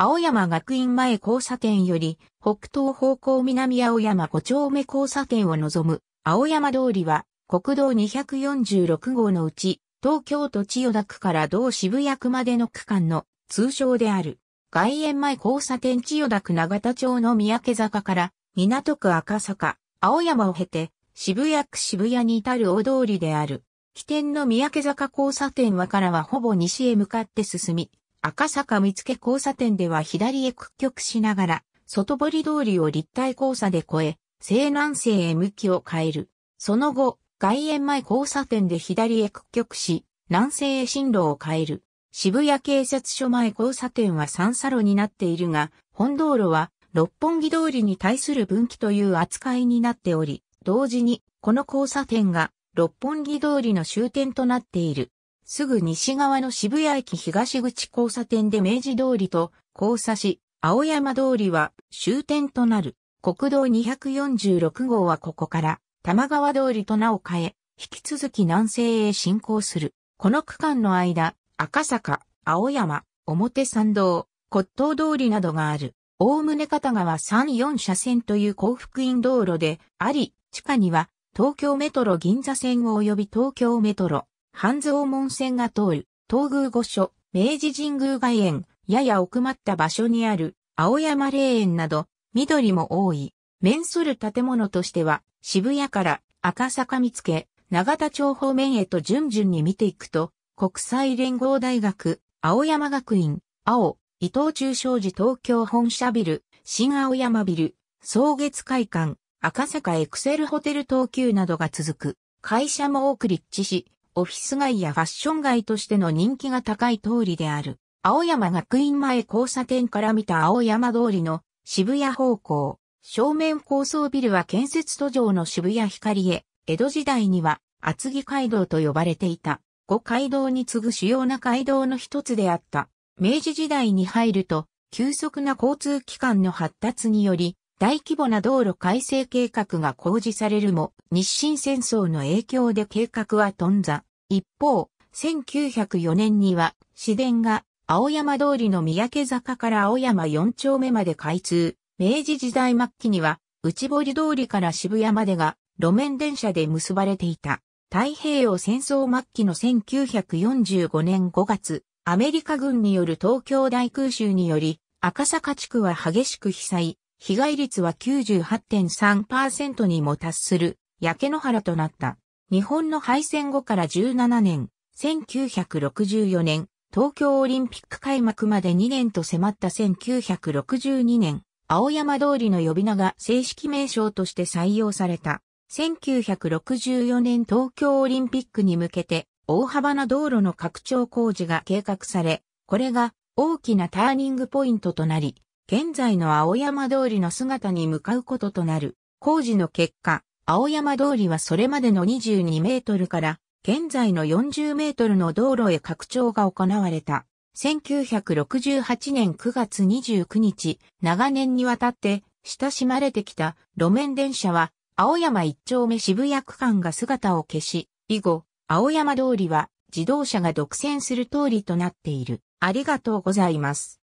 青山学院前交差点より、北東方向南青山5丁目交差点を望む、青山通りは、国道246号のうち、東京都千代田区から同渋谷区までの区間の通称である。外苑前交差点千代田区永田町の三宅坂から港区赤坂、青山を経て渋谷区渋谷に至る大通りである。起点の三宅坂交差点はからはほぼ西へ向かって進み、赤坂見附交差点では左へ屈曲しながら、外堀通りを立体交差で越え、西南西へ向きを変える。その後、外苑前交差点で左へ屈曲し、南西へ進路を変える。渋谷警察署前交差点は三差路になっているが、本道路は六本木通りに対する分岐という扱いになっており、同時にこの交差点が六本木通りの終点となっている。すぐ西側の渋谷駅東口交差点で明治通りと交差し、青山通りは終点となる。国道246号はここから玉川通りと名を変え、引き続き南西へ進行する。この区間の間、赤坂、青山、表参道、骨董通りなどがある。おおむね片側3、4車線という幸福院道路であり、地下には東京メトロ銀座線及び東京メトロ半蔵門線が通る、東宮御所、明治神宮外苑、やや奥まった場所にある、青山霊園など、緑も多い。面する建物としては、渋谷から赤坂見附、長田町方面へと順々に見ていくと、国際連合大学、青山学院、青、伊藤忠商事東京本社ビル、新青山ビル、草月会館、赤坂エクセルホテル東急などが続く。会社も多く立地し、オフィス街やファッション街としての人気が高い通りである。青山学院前交差点から見た青山通りの渋谷方向。正面高層ビルは建設途上の渋谷光へ、江戸時代には厚木街道と呼ばれていた。五街道に次ぐ主要な街道の一つであった。明治時代に入ると、急速な交通機関の発達により、大規模な道路改正計画が公示されるも、日清戦争の影響で計画は頓挫。一方、1904年には、市電が青山通りの三宅坂から青山4丁目まで開通。明治時代末期には、内堀通りから渋谷までが路面電車で結ばれていた。太平洋戦争末期の1945年5月、アメリカ軍による東京大空襲により、赤坂地区は激しく被災、被害率は98.3%にも達する、焼け野原となった。日本の敗戦後から17年、1964年、東京オリンピック開幕まで2年と迫った1962年、青山通りの呼び名が正式名称として採用された。1964年東京オリンピックに向けて大幅な道路の拡張工事が計画され、これが大きなターニングポイントとなり、現在の青山通りの姿に向かうこととなる。工事の結果、青山通りはそれまでの22メートルから現在の40メートルの道路へ拡張が行われた。1968年9月29日、長年にわたって親しまれてきた路面電車は青山一丁目渋谷区間が姿を消し、以後、青山通りは自動車が独占する通りとなっている。ありがとうございます。